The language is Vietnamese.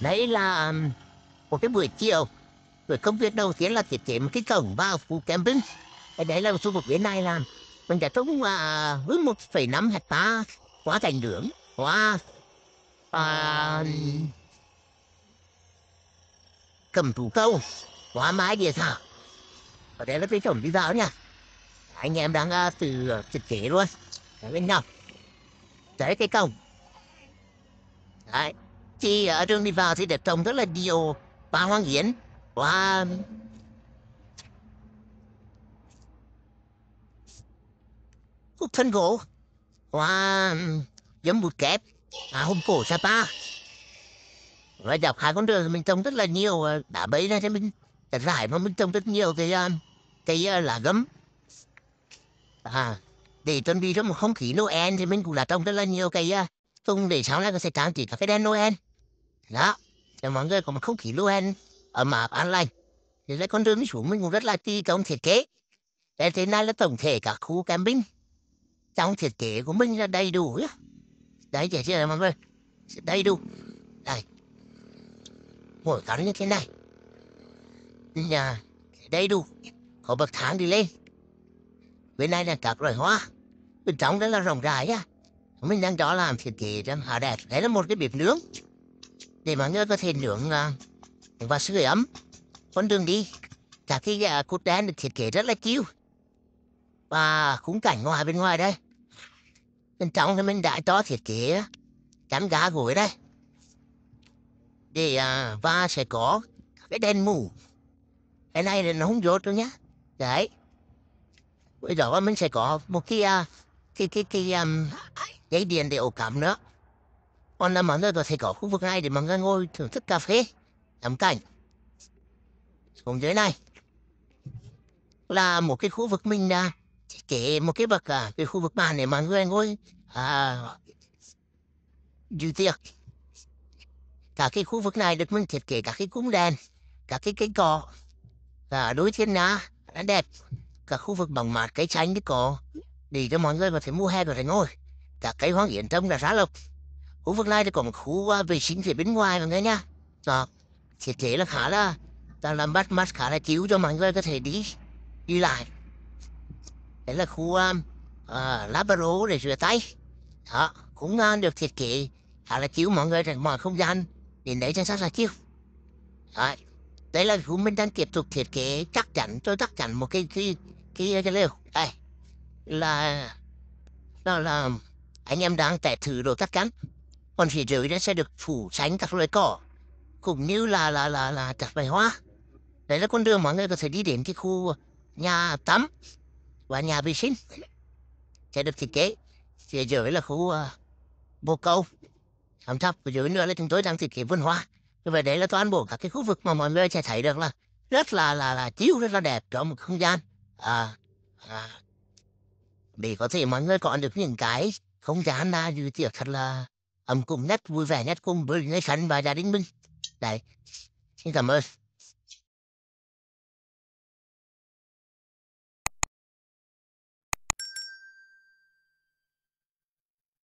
đấy là um, một cái buổi chiều rồi không biết đâu tiến là thiết kế một cái cổng vào khu camping cái đấy là khu vực bên này làm mình đã trồng à, với một phẩy năm hecta quá thành đường quá à, cầm thủ câu quá mái địa thảo ở đây là cái trồng đi dạo nha anh em đang à, từ à, thiết kế luôn đấy bên nhau đấy cái cổng đấy thì ở à, trường đi vào thì được trồng rất là nhiều hoa hoang hiến, hoa phân gỗ, và giống bụt kép, à, hôm cổ Sapa. Và dọc hai con đường mình trồng rất là nhiều đã à, bấy ra thì mình đã giải mà mình trồng rất nhiều cái à, cái lá gấm. À, để chuẩn bị cho một không khí Noel thì mình cũng là trồng rất là nhiều cái uh, vùng để sau này có sẽ trang trí cà phê đen Noel đó để mọi người có một không khí luôn ở mà an lành thì đây con đường đi xuống mình cũng rất là tùy trong thiết kế để thế này là tổng thể cả khu camping trong thiết kế của mình là đầy đủ đấy chị chị mọi người đầy đủ đây mỗi cắn như thế này nhà đầy đủ có bậc thang đi lên bên này là các loài hoa bên trong rất là rộng rãi á mình đang đó làm thiết kế rất họ đẹp đấy là một cái bếp nướng để mà nó có thể nướng à, và sưởi ấm con đường đi cả cái uh, cột đen được thiết kế rất là chiêu và khung cảnh ngoài bên ngoài đây bên trong thì mình đã cho thiết kế à, cắm đá gối đây để uh, và sẽ có cái đèn mù cái này là nó không dốt đâu nhá đấy bây giờ mình sẽ có một cái uh, cái cái cái um, dây điện để ổ cắm nữa con là món nơi và thầy có khu vực này để mà người ngồi thưởng thức cà phê, ngắm cảnh. Xuống dưới này là một cái khu vực mình đã à, kể một cái bậc à, cái khu vực bàn để mà người ngồi à, dự tiệc. Cả cái khu vực này được mình thiết kế cả cái cung đèn, cả cái cây cỏ, và đối thiên na đã đẹp. Cả khu vực bằng mặt cây chanh cái cỏ để cho mọi người có thể mua hè có thể ngồi. Cả cây hoang yến tâm là xá lộc khu vực này thì có một khu à, vệ sinh phía bên ngoài mọi người nha đó thiết kế là khá là đang làm bắt mắt khá là chiếu cho mọi người có thể đi đi lại đấy là khu um, à, uh, à, Labaro để rửa tay đó cũng uh, được thiết kế khá là chiếu mọi người trên mọi không gian đến đấy rất là chiếu đấy đấy là chúng mình đang tiếp tục thiết kế chắc chắn tôi chắc chắn một cái cái cái cái lều đây là là là anh em đang tẻ thử đồ chắc chắn còn phi dưới nó sẽ được phủ tránh các loài cỏ cũng như là là là là các loài hoa đấy là con đường mọi người có thể đi đến cái khu nhà tắm và nhà vệ sinh sẽ được thiết kế phía dưới là khu uh, bồ câu thảm thấp phía dưới nữa là chúng tôi đang thiết kế vườn hoa như vậy đấy là toàn bộ các cái khu vực mà mọi người sẽ thấy được là rất là là là chiếu rất là đẹp cho một không gian à, à, để có thể mọi người có được những cái không gian là dự tiệc thật là ấm cúng nhất vui vẻ nhất cùng với người thân và gia đình mình đấy xin cảm ơn